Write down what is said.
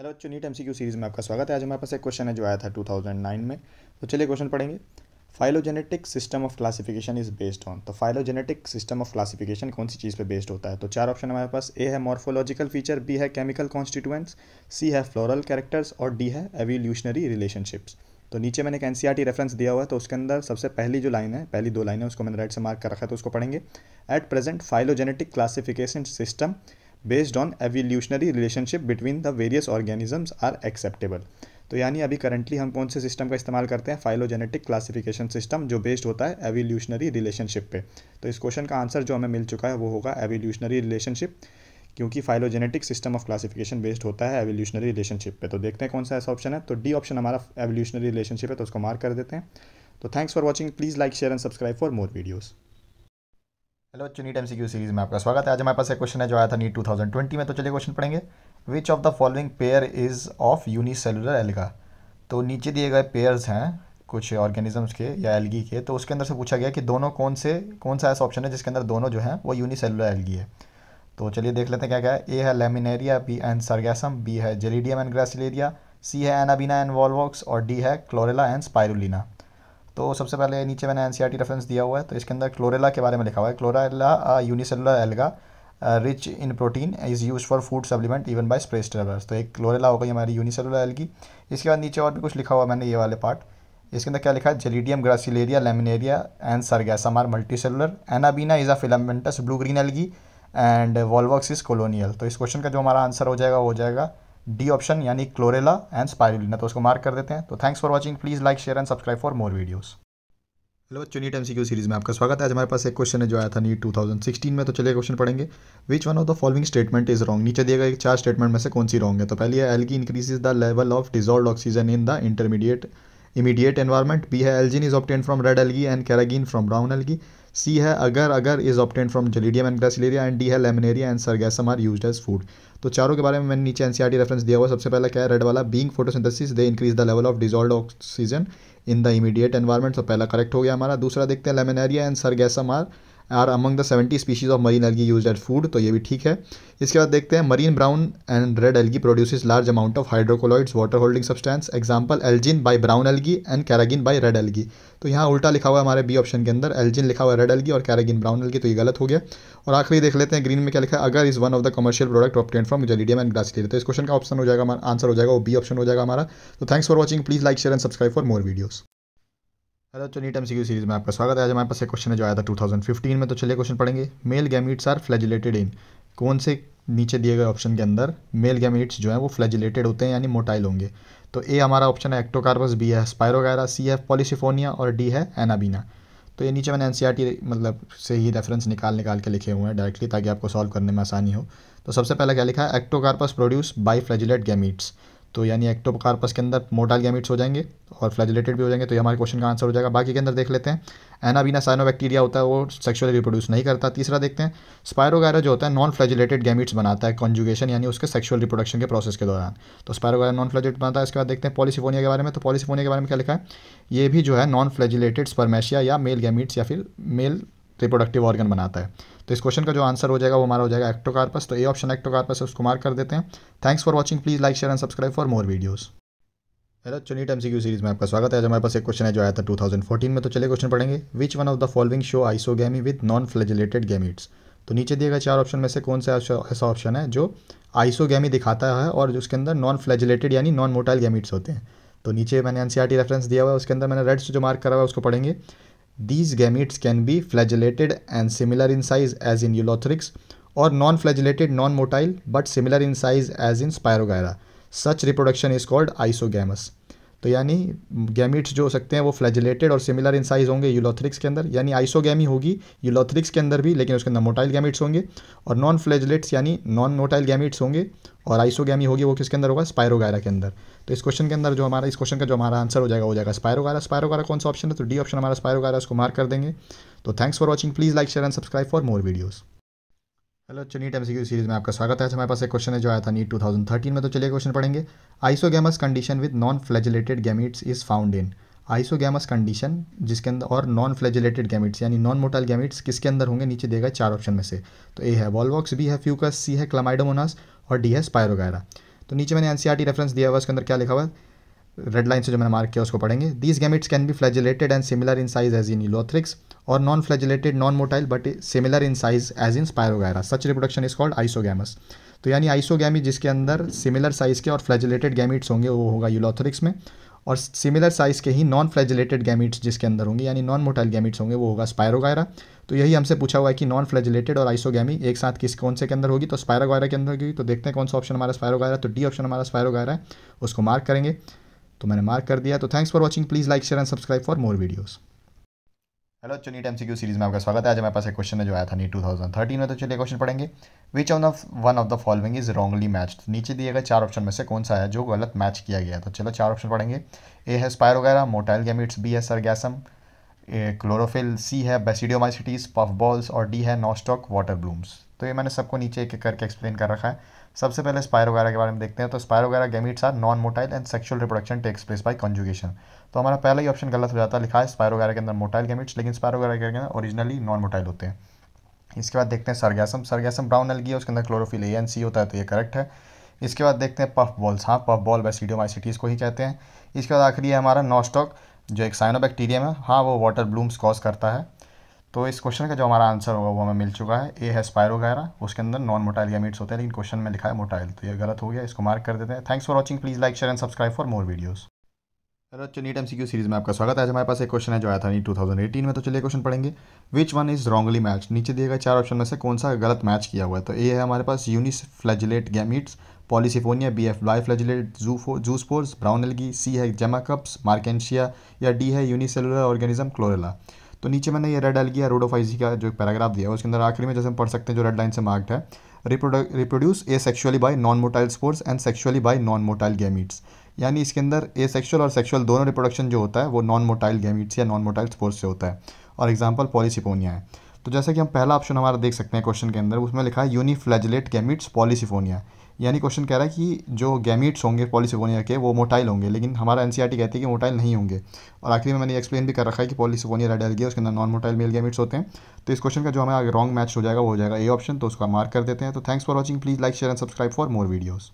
Hello बच्चों NEET MCQ series में आपका स्वागत है आज हमारे पास एक क्वेश्चन है जो आया था 2009 में तो चलिए क्वेश्चन पढ़ेंगे phylogenetic system of classification is based on तो फाइलोजेनेटिक सिस्टम ऑफ क्लासिफिकेशन कौन सी चीज़ पे बेस्ड होता है तो चार ऑप्शन हमारे पास ए है मॉर्फोलॉजिकल फीचर बी है केमिकल कॉन्स्टिट्यूएंट्स सी है फ्लोरल कैरेक्टर्स और डी है एवोल्यूशनरी रिलेशनशिप्स तो नीचे मैंने एक एन रेफरेंस e दिया हुआ है तो उसके अंदर सबसे पहली जो लाइन है पहली दो लाइन है उसको मैंने राइट से मार्क कर रखा है तो उसको पढ़ेंगे at present phylogenetic classification system based on evolutionary relationship between the various organisms are acceptable तो यानी अभी करंटली हम कौन से सिस्टम का इस्तेमाल करते हैं फाइलोजेनेटिक क्लासिफिकेशन सिस्टम जो बेस्ड होता है एवोल्यूशनरी रिलेशनशिप पे तो इस क्वेश्चन का आंसर जो हमें मिल चुका है वो होगा एवोल्यूशनरी रिलेशनशिप क्योंकि phylogenetic system of classification based होता है एवोल्यूशनरी रिलेशनशिप पे तो देखते हैं कौन सा ऐसा ऑप्शन है तो डी ऑप्शन हमारा एवोल्यूशनरी रिलेशनशिप है तो उसको मार्क कर देते हैं तो thanks for watching please like share and subscribe for more videos hello बच्चों नीट सी सीरीज में आपका स्वागत है आज हमारे पास एक क्वेश्चन है जो आया था नीट 2020 में तो चलिए क्वेश्चन पढ़ेंगे which of the following pair is of unicellular alga तो नीचे दिए गए पेयर्स हैं कुछ ऑर्गेनिजम्स के या एल्गी के तो उसके अंदर से पूछा गया कि दोनों कौन से कौन सा ऐसा ऑप्शन है जिसके अंदर दोनों जो है वो यूनिसेलुलर एलगी है तो चलिए देख लेते हैं क्या क्या है ए है Laminaria B and Sargassum B है जेलीडियम एंड ग्रेसिलेरिया सी है एनाबीना एंड वॉलवॉक्स और डी है क्लोरेला एंड स्पायरुलिना तो सबसे पहले नीचे मैंने एन रेफरेंस e दिया हुआ है तो इसके अंदर क्लोरेला के बारे में लिखा हुआ है Chlorella unicellular alga rich in protein is use for food supplement even by space travellers तो एक क्लोरेला हो गई हमारी यूनिसेलुलर एल्गी इसके बाद नीचे और भी कुछ लिखा हुआ मैंने ये वाले पार्ट इसके अंदर क्या लिखा है Gelidium Gracilaria Laminaria and multicellular Anabaena is a filamentous blue green algae and Volvox is colonial तो इस क्वेश्चन का जो हमारा आंसर हो जाएगा वो हो जाएगा डी ऑप्शन यानी क्लोरेला एंड स्पायरुलिना तो उसको मार्क कर देते हैं तो thanks for watching please like share and subscribe for more videos hello बच्चों नीट क्यू सीरीज में आपका स्वागत है आज हमारे पास एक क्वेश्चन है जो आया था नीट 2016 में तो चलिए क्वेश्चन पढ़ेंगे which one of the following statement is wrong नीचे दिए गए चार स्टेटमेंट में से कौन सी रॉन्ग है तो पहली है algae increases the level of dissolve oxygen in the intermediate immediate environment B है algin is obtain from red algae and carrageenan from brown algae C है agar agar is obtained from Gelidium and Gracilaria and D है Laminaria and Sargassum are use as food तो चारों के बारे में मैंने नीचे एनसीईआरटी रेफरेंस e दिया हुआ सबसे पहला क्या है रेड वाला photo photosynthesis they increase the level of dissolved oxygen in the immediate environment तो पहला करेक्ट हो गया हमारा दूसरा देखते हैं Laminaria and Sargassum are are among the seventy species of marine algae use at food तो ये भी ठीक है इसके बाद देखते हैं marine brown and red algae produce large amount of hydrocolloids water holding substance example algin by brown algae and carrageen by red algae तो यहाँ उल्टा लिखा हुआ है हमारे बी ऑप्शन के अंदर एलजिन लिखा हुआ है रेड एलगी और कैरागिन ब्राउन एल्गी तो ये गलत हो गया और आखिरी देख लेते हैं ग्रीन में क्या लिखा है agar is one of the commercial product obtain from Gelidium and grass तो इस क्वेश्चन का ऑप्शन हो जाएगा आंसर हो जाएगा वो बी ऑप्शन हो जाएगा हमारा तो thanks for watching please like share and subscribe for more videos hello तो नीट सी सीरीज में आपका स्वागत है आज हमारे पास एक क्वेश्चन है जो आया था 2015 में तो चलिए क्वेश्चन पढ़ेंगे male gametes are flagellated in कौन से नीचे दिए गए ऑप्शन के अंदर मेल गैमिट्स जो है वो फ्लैजिलेटेड होते हैं यानी मोटाइल होंगे तो ए हमारा ऑप्शन है एक्टोकार्बस बी है स्पायरोगैरा सी है पॉलिसिफोनिया और डी है एनाबीना तो ये नीचे मैंने एन e मतलब से ही रेफरेंस निकाल निकाल के लिखे हुए हैं डायरेक्टली ताकि आपको सॉल्व करने में आसानी हो तो सबसे पहला क्या लिखा है Ectocarpus produce biflagellate gametes तो यानी एक्टोकार्पस के अंदर मोटाइल गैमिट्स हो जाएंगे और फ्लैजिलेटेड भी हो जाएंगे तो ये हमारे क्वेश्चन का आंसर हो जाएगा बाकी के अंदर देख लेते हैं एनाबीना साइनोबैक्टीरिया होता है वो सेक्शुअल रिप्रोड्यूस नहीं करता तीसरा देखते हैं स्पायरोगैरा जो होता है नॉन फ्लैजिलेटेड गैमिट्स बनाता है कॉन्जुगेशन यानी उसके सेक्शुअल रिप्रोडक्शन के प्रोसेस के दौरान तो स्पायरोगैरा नॉन फ्लैजलेट बनाता है इसके बाद देखते हैं पॉलिसिफोनिया के बारे में तो पॉलिसिफोनिया के बारे में क्या लिखा है ये भी जो है नॉन फ्लैजिलेटेड स्पर्मेशिया या मेल गैमिट्स या फिर मेल रिप्रोडक्टिव तो ऑर्गन बनाता है तो इस क्वेश्चन का जो आंसर हो जाएगा वो हमारा हो जाएगा एक्टोकार्पस तो ए ऑप्शन एक्टोकार्पस उसको मार्क कर देते हैं thanks for watching please like share and subscribe for more videos hello चुनी टाइम सीक्यू सीरीज में आपका स्वागत है आज हमारे पास एक क्वेश्चन है जो आया था 2014 में तो चले क्वेश्चन पढ़ेंगे which one of the following show isogamy with non flagellated gametes तो नीचे दिए गए चार ऑप्शन में से कौन सा ऐसा ऑप्शन है जो आइसोगेमी दिखाता है और उसके अंदर नॉन फ्लेजिलेटेड यानी नॉन मोटाइल गैमिट्स होते हैं तो नीचे मैंने एन रेफरेंस e दिया हुआ है उसके अंदर मैंने रेड्स जो मार्क करा हुआ है उसको पढ़ेंगे These gametes can be flagellated and similar in size as in Eulothrix or non-flagellated, non-motile but similar in size as in Spirogyra. Such reproduction is called isogamous. तो यानी गैमिट्स जो हो सकते हैं वो फ्लैजिलेटेड और सिमिलर इन साइज होंगे Ulothrix के अंदर यानी आइसोगैमी होगी यूलोथ्रिक्स के अंदर भी लेकिन उसके अंदर मोटाइल गैमिट्स होंगे और नॉन फ्लैजलेट्स यानी नॉन मोटाइल गैमिट्स होंगे और आइसोगैमी होगी वो किसके अंदर होगा स्पायरोगायरा के अंदर तो इस क्वेश्चन के अंदर जो हमारा इस क्वेश्चन का जो हमारा आंसर हो जाएगा हो जाएगा स्पायरोगारा स्पायरोगारा कौन सा ऑप्शन है तो डी ऑप्शन हमारा स्पायरोगारा उसको मार्क कर देंगे तो thanks for watching please like share and subscribe for more videos hello अच्छा नीट एमसीक्यू सीरीज में आपका स्वागत है अच्छा, हमारे पास एक क्वेश्चन है जो आया था नीट 2013 में तो चलिए क्वेश्चन पढ़ेंगे isogamous condition with non flagellated gametes is found in isogamous condition जिसके अंदर और नॉन फ्लेजिलेटेड गैमिट्स यानी नॉन मोटल गैमिट्स किसके अंदर होंगे नीचे देगा चार ऑप्शन में से तो ए है वॉलवॉक्स बी है फ्यूकस सी है क्लामाइडोमोनास और डी है स्पायरोगैरा तो नीचे मैंने एनसीईआरटी रेफरेंस e दिया हुआ उसके अंदर क्या लिखा हुआ रेड लाइन से जो मैंने मार्क किया उसको पढ़ेंगे these gametes can be flagellated and similar in size as in Ulothrix और non flagellated non motile but similar in size as in Spirogyra such reproduction is called isogamous तो यानी isogamy जिसके अंदर सिमिलर साइज़ के और flagellated gametes होंगे वो होगा यूलोथोरिक्स में और सिमिलर साइज़ के ही नॉन फ्लैजिलेटेड गैमिट्स जिसके अंदर होंगे यानी नॉन मोटाइल गैमिट्स होंगे वो होगा स्पायरोगैरा तो यही हमसे पूछा हुआ है कि नॉन फ्लेजिलेटेड और आइसोगैमी एक साथ किस कौन से के अंदर होगी तो स्पायरोगैरा के अंदर होगी तो देखते हैं कौन सा ऑप्शन हमारा स्पायरोगैरा तो डी ऑप्शन हमारा स्पायरोगैरा है उसको मार्क करेंगे तो मैंने मार्क कर दिया तो thanks for watching please like share and subscribe for more videos hello चुनी नीट एमसीक्यू सीरीज में आपका स्वागत है आज हमारे पास एक क्वेश्चन है जो आया था नी 2013 में तो चलिए क्वेश्चन पढ़ेंगे which on of one of the following is wrongly match नीचे दिए गए चार ऑप्शन में से कौन सा है जो गलत मैच किया गया तो चलो चार ऑप्शन पढ़ेंगे ए है स्पायर वगैरह मोटाइल गैमिट्स बी है सरगैसम क्लोरोफिल सी है बेसिडियोमाइसिटीज पफ बॉल्स और डी है नॉस्टॉक वाटर ब्लूम्स तो ये मैंने सबको नीचे एक एक करके एक्सप्लेन कर रखा है सबसे पहले स्पायर वगैरह के बारे में देखते हैं तो स्पायर वगैरह gametes are non motile and sexual reproduction takes place by conjugation तो हमारा पहला ही ऑप्शन गलत हो जाता है लिखा है स्पायर वगैरह के अंदर मोटाइल गैमिट्स लेकिन स्पायर वगैरह के अंदर ओरिजिनली नॉन मोटाइल होते हैं इसके बाद देखते हैं सरगैसम सरगैसम ब्राउन एलगी है उसके अंदर क्लोरोफिल ए एन सी होता है तो ये करेक्ट है इसके बाद देखते हैं पफ बॉल्स हाँ पफ बॉल माइसिटीज़ को ही कहते हैं इसके बाद आखिरी है हमारा नॉस्टॉक जो एक साइनोबैक्टीरियम है हाँ वो वाटर ब्लूम्स कॉज करता है तो इस क्वेश्चन का जो हमारा आंसर होगा वो हमें मिल चुका है ए है स्पायरोगैरा उसके अंदर नॉन मोटाइल गैमिट्स होते हैं लेकिन क्वेश्चन में लिखा है मोटाइल तो ये गलत हो गया इसको मार्क कर देते हैं thanks for watching please like share and subscribe for more videos hello बच्चों नीट एमसीक्यू सीरीज में आपका स्वागत है आज हमारे पास एक क्वेश्चन है जो आया था नीट 2018 में तो चलिए क्वेश्चन पढ़ेंगे which one is wrongly match नीचे दिए गए चार ऑप्शन में से कौन सा गलत मैच किया हुआ है तो ए है हमारे पास uniflagellate gametes Polysiphonia B F biflagellate zoo zoospores brown algae C है जेमाकप्स मार्केशिया या डी है यूनिसेलुलर ऑर्गेनिज्म क्लोरेला तो नीचे मैंने ये रेड एल की एरोडोफाइजी का जो पैराग्राफ दिया है उसके अंदर आखिरी में जैसे हम पढ़ सकते हैं जो रेड लाइन से मार्क्ड है reproduce asexually by non motile spores and sexually by non motile gametes यानी इसके अंदर ए सेक्शुअल और सेक्शुअल दोनों रिप्रोडक्शन जो होता है वो नॉन मोटाइल गेमिट्स या नॉन मोटाइल स्पोर्ट्स से होता है और एग्जाम्पल पॉलीसिफोनिया है तो जैसे कि हम पहला ऑप्शन हमारा देख सकते हैं क्वेश्चन के अंदर उसमें लिखा है यूनिफ्लेजलेट गैमिट्स पॉलीसिफोनिया यानी क्वेश्चन कह रहा है कि जो गैमिट्स होंगे पॉलीसिकोनिया के वो मोटाइल होंगे लेकिन हमारा एन e कहती है कि मोटाइल नहीं होंगे और आखिरी में मैंने एक्सप्लेन भी कर रखा है कि पॉलीसिकोनिया रेड एलगी उसके अंदर नॉन मोटाइल मेल गैमिट्स होते हैं तो इस क्वेश्चन का जो हमारा रॉन्ग मैच हो जाएगा वो हो जाएगा ए ऑप्शन तो उसका मार्क कर देते हैं तो thanks for watching please like share and subscribe for more videos